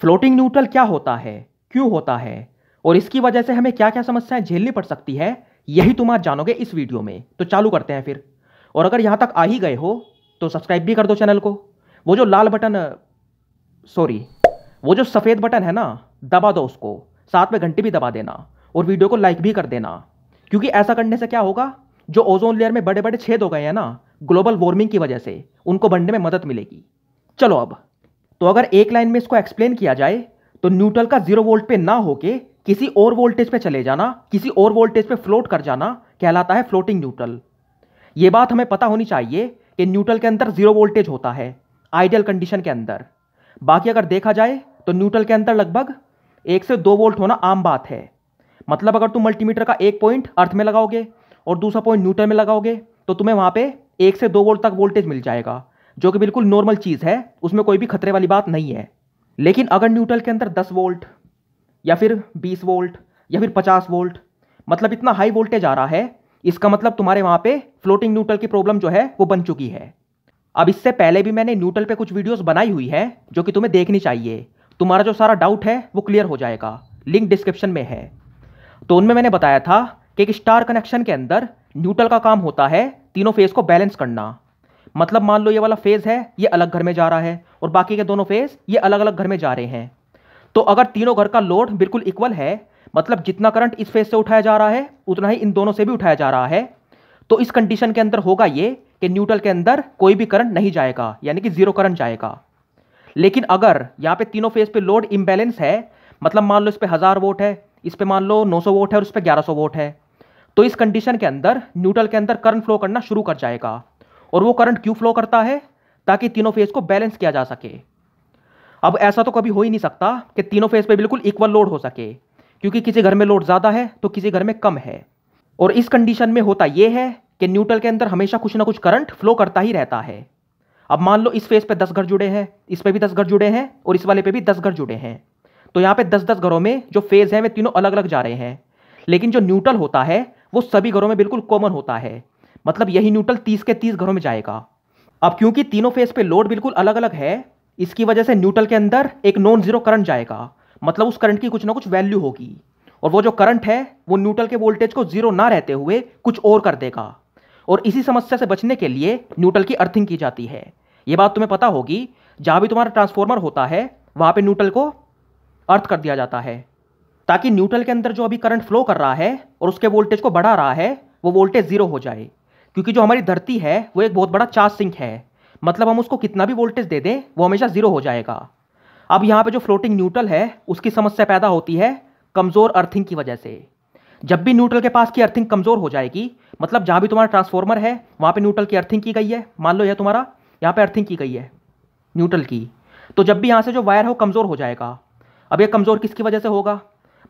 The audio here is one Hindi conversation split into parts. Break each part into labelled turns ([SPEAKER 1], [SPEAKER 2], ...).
[SPEAKER 1] फ्लोटिंग न्यूट्रल क्या होता है क्यों होता है और इसकी वजह से हमें क्या क्या समस्याएं झेलनी पड़ सकती है यही तुम आज जानोगे इस वीडियो में तो चालू करते हैं फिर और अगर यहाँ तक आ ही गए हो तो सब्सक्राइब भी कर दो चैनल को वो जो लाल बटन सॉरी वो जो सफ़ेद बटन है ना दबा दो उसको साथ में घंटी भी दबा देना और वीडियो को लाइक भी कर देना क्योंकि ऐसा करने से क्या होगा जो ओजोन लेयर में बड़े बड़े छेद हो गए हैं ना ग्लोबल वार्मिंग की वजह से उनको बनने में मदद मिलेगी चलो अब तो अगर एक लाइन में इसको एक्सप्लेन किया जाए तो न्यूट्रल का जीरो वोल्ट पे ना होके किसी और वोल्टेज पे चले जाना किसी और वोल्टेज पे फ्लोट कर जाना कहलाता है फ्लोटिंग न्यूट्रल ये बात हमें पता होनी चाहिए कि न्यूट्रल के अंदर जीरो वोल्टेज होता है आइडियल कंडीशन के अंदर बाकी अगर देखा जाए तो न्यूट्रल के अंदर लगभग एक से दो वोल्ट होना आम बात है मतलब अगर तुम मल्टीमीटर का एक पॉइंट अर्थ में लगाओगे और दूसरा पॉइंट न्यूट्रल में लगाओगे तो तुम्हें वहाँ पे एक से दो वोल्ट तक वोल्टेज मिल जाएगा जो कि बिल्कुल नॉर्मल चीज़ है उसमें कोई भी खतरे वाली बात नहीं है लेकिन अगर न्यूट्रल के अंदर 10 वोल्ट या फिर 20 वोल्ट या फिर 50 वोल्ट मतलब इतना हाई वोल्टेज आ रहा है इसका मतलब तुम्हारे वहाँ पे फ्लोटिंग न्यूट्रल की प्रॉब्लम जो है वो बन चुकी है अब इससे पहले भी मैंने न्यूट्रल पे कुछ वीडियोस बनाई हुई है जो कि तुम्हें देखनी चाहिए तुम्हारा जो सारा डाउट है वो क्लियर हो जाएगा लिंक डिस्क्रिप्शन में है तो उनमें मैंने बताया था कि एक स्टार कनेक्शन के अंदर न्यूट्रल का काम होता है तीनों फेज को बैलेंस करना मतलब मान लो ये वाला फेज है ये अलग घर में जा रहा है और बाकी के दोनों फेज ये अलग अलग घर में जा रहे हैं तो अगर तीनों घर का लोड बिल्कुल इक्वल है मतलब जितना करंट इस फेज से उठाया जा रहा है उतना ही इन दोनों से भी उठाया जा रहा है तो इस कंडीशन के अंदर होगा ये कि न्यूट्रल के अंदर कोई भी करंट नहीं जाएगा यानी कि जीरो करंट जाएगा लेकिन अगर यहाँ पे तीनों फेज पे लोड इम्बेलेंस है मतलब मान लो इस पर हज़ार वोट है इस पर मान लो सौ वोट है और इस पर सौ वोट है तो इस कंडीशन के अंदर न्यूट्रल के अंदर करंट फ्लो करना शुरू कर जाएगा और वो करंट क्यों फ्लो करता है ताकि तीनों फेज को बैलेंस किया जा सके अब ऐसा तो कभी हो ही नहीं सकता कि तीनों फेज पे बिल्कुल इक्वल लोड हो सके क्योंकि किसी घर में लोड ज़्यादा है तो किसी घर में कम है और इस कंडीशन में होता यह है कि न्यूट्रल के अंदर हमेशा कुछ ना कुछ करंट फ्लो करता ही रहता है अब मान लो इस फेज पे दस घर जुड़े हैं इस पे भी दस घर जुड़े हैं और इस वाले पे भी दस घर जुड़े हैं तो यहाँ पे दस दस घरों में जो फेज है वे तीनों अलग अलग जा रहे हैं लेकिन जो न्यूट्रल होता है वो सभी घरों में बिल्कुल कॉमन होता है मतलब यही न्यूट्रल तीस के तीस घरों में जाएगा अब क्योंकि तीनों फेज पे लोड बिल्कुल अलग अलग है इसकी वजह से न्यूट्रल के अंदर एक नॉन जीरो करंट जाएगा मतलब उस करंट की कुछ ना कुछ वैल्यू होगी और वो जो करंट है वो न्यूट्रल के वोल्टेज को जीरो ना रहते हुए कुछ और कर देगा और इसी समस्या से बचने के लिए न्यूट्रल की अर्थिंग की जाती है ये बात तुम्हें पता होगी जहाँ भी तुम्हारा ट्रांसफॉर्मर होता है वहाँ पर न्यूट्रल को अर्थ कर दिया जाता है ताकि न्यूट्रल के अंदर जो अभी करंट फ्लो कर रहा है और उसके वोल्टेज को बढ़ा रहा है वो वोल्टेज जीरो हो जाए क्योंकि जो हमारी धरती है वो एक बहुत बड़ा चार्ज सिंक है मतलब हम उसको कितना भी वोल्टेज दे दें वो हमेशा ज़ीरो हो जाएगा अब यहाँ पे जो फ्लोटिंग न्यूट्रल है उसकी समस्या पैदा होती है कमज़ोर अर्थिंग की वजह से जब भी न्यूट्रल के पास की अर्थिंग कमज़ोर हो जाएगी मतलब जहाँ भी तुम्हारा ट्रांसफॉर्मर है वहाँ पर न्यूट्रल की अर्थिंग की गई है मान लो यह तुम्हारा यहाँ पर अर्थिंग की गई है न्यूट्रल की तो जब भी यहाँ से जो वायर है वो कमज़ोर हो जाएगा अब यह कमज़ोर किसकी वजह से होगा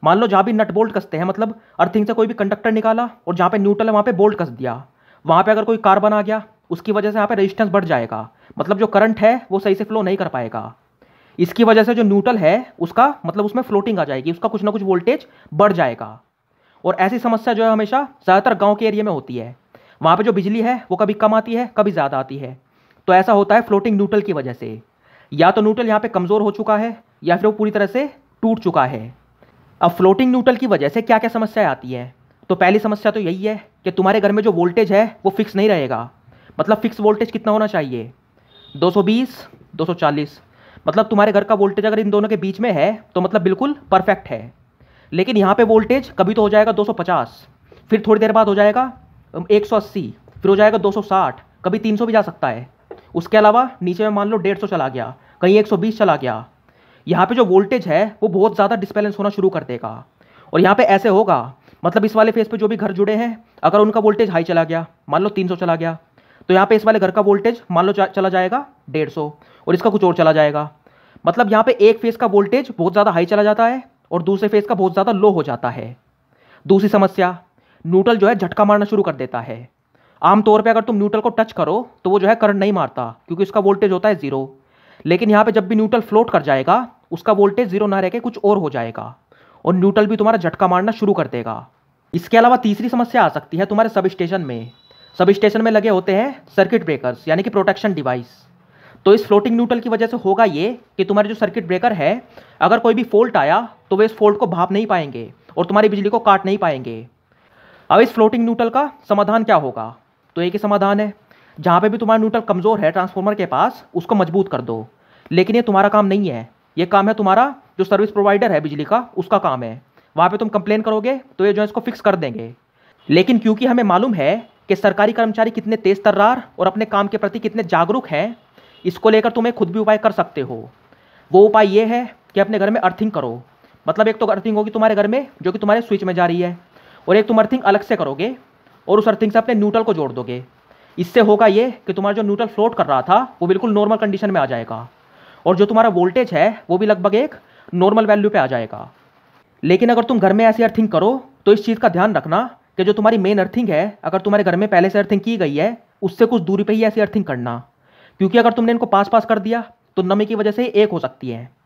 [SPEAKER 1] मान लो जहाँ भी नट बोल्ट कसते हैं मतलब अर्थिंग से कोई भी कंडक्टर निकाला और जहाँ पे न्यूट्रल है वहाँ पे बोल्ट कस दिया वहाँ पे अगर कोई कार्बन आ गया उसकी वजह से यहाँ पे रेजिस्टेंस बढ़ जाएगा मतलब जो करंट है वो सही से फ्लो नहीं कर पाएगा इसकी वजह से जो न्यूट्रल है उसका मतलब उसमें फ्लोटिंग आ जाएगी उसका कुछ ना कुछ वोल्टेज बढ़ जाएगा और ऐसी समस्या जो है हमेशा ज़्यादातर गाँव के एरिए में होती है वहाँ पर जो बिजली है वो कभी कम आती है कभी ज़्यादा आती है तो ऐसा होता है फ्लोटिंग न्यूट्रल की वजह से या तो न्यूट्रल यहाँ पर कमज़ोर हो चुका है या फिर वो पूरी तरह से टूट चुका है अब फ्लोटिंग न्यूट्रल की वजह से क्या क्या समस्याएं आती हैं तो पहली समस्या तो यही है कि तुम्हारे घर में जो वोल्टेज है वो फिक्स नहीं रहेगा मतलब फिक्स वोल्टेज कितना होना चाहिए 220 240 मतलब तुम्हारे घर का वोल्टेज अगर इन दोनों के बीच में है तो मतलब बिल्कुल परफेक्ट है लेकिन यहाँ पे वोल्टेज कभी तो हो जाएगा 250 फिर थोड़ी देर बाद हो जाएगा 180 फिर हो जाएगा 260 कभी 300 भी जा सकता है उसके अलावा नीचे में मान लो डेढ़ चला गया कहीं एक चला गया यहाँ पर जो वोल्टेज है वो बहुत ज़्यादा डिस्बेलेंस होना शुरू कर देगा और यहाँ पर ऐसे होगा मतलब इस वाले फेज पे जो भी घर जुड़े हैं अगर उनका वोल्टेज हाई चला गया मान लो 300 चला गया तो यहाँ पे इस वाले घर का वोल्टेज मान लो चला जाएगा 150 और इसका कुछ और चला जाएगा मतलब यहाँ पे एक फेज का वोल्टेज बहुत ज़्यादा हाई चला जाता है और दूसरे फेज का बहुत ज़्यादा लो हो जाता है दूसरी समस्या न्यूट्रल जो है झटका मारना शुरू कर देता है आमतौर पर अगर तुम न्यूट्रल को टच करो तो वो जो है करंट नहीं मारता क्योंकि उसका वोल्टेज होता है ज़ीरो लेकिन यहाँ पर जब भी न्यूट्रल फ्लोट कर जाएगा उसका वोल्टेज जीरो ना रह के कुछ और हो जाएगा और न्यूट्रल भी तुम्हारा झटका मारना शुरू कर देगा इसके अलावा तीसरी समस्या आ सकती है तुम्हारे सब स्टेशन में सब स्टेशन में लगे होते हैं सर्किट ब्रेकर्स यानी कि प्रोटेक्शन डिवाइस तो इस फ्लोटिंग न्यूट्रल की वजह से होगा ये कि तुम्हारे जो सर्किट ब्रेकर है अगर कोई भी फॉल्ट आया तो वे इस फॉल्ट को भाप नहीं पाएंगे और तुम्हारी बिजली को काट नहीं पाएंगे अब इस फ्लोटिंग न्यूट्रल का समाधान क्या होगा तो एक ही समाधान है जहाँ पे भी तुम्हारा न्यूट्रल कमज़ोर है ट्रांसफॉर्मर के पास उसको मजबूत कर दो लेकिन ये तुम्हारा काम नहीं है ये काम है तुम्हारा जो सर्विस प्रोवाइडर है बिजली का उसका काम है वहाँ पे तुम कंप्लेन करोगे तो ये जो है इसको फिक्स कर देंगे लेकिन क्योंकि हमें मालूम है कि सरकारी कर्मचारी कितने तेज तर्रार और अपने काम के प्रति कितने जागरूक हैं इसको लेकर तुम्हें खुद भी उपाय कर सकते हो वो उपाय ये है कि अपने घर में अर्थिंग करो मतलब एक तो अर्थिंग होगी तुम्हारे घर में जो कि तुम्हारे स्विच में जा रही है और एक तुम अर्थिंग अलग से करोगे और उस अर्थिंग से अपने न्यूट्रल को जोड़ दोगे इससे होगा ये कि तुम्हारा जो न्यूट्रल फ्लोट कर रहा था वो बिल्कुल नॉर्मल कंडीशन में आ जाएगा और जो तुम्हारा वोल्टेज है वो भी लगभग एक नॉर्मल वैल्यू पे आ जाएगा लेकिन अगर तुम घर में ऐसी अर्थिंग करो तो इस चीज़ का ध्यान रखना कि जो तुम्हारी मेन अर्थिंग है अगर तुम्हारे घर में पहले से अर्थिंग की गई है उससे कुछ दूरी पर ही ऐसी अर्थिंग करना क्योंकि अगर तुमने इनको पास पास कर दिया तो नमी की वजह से एक हो सकती है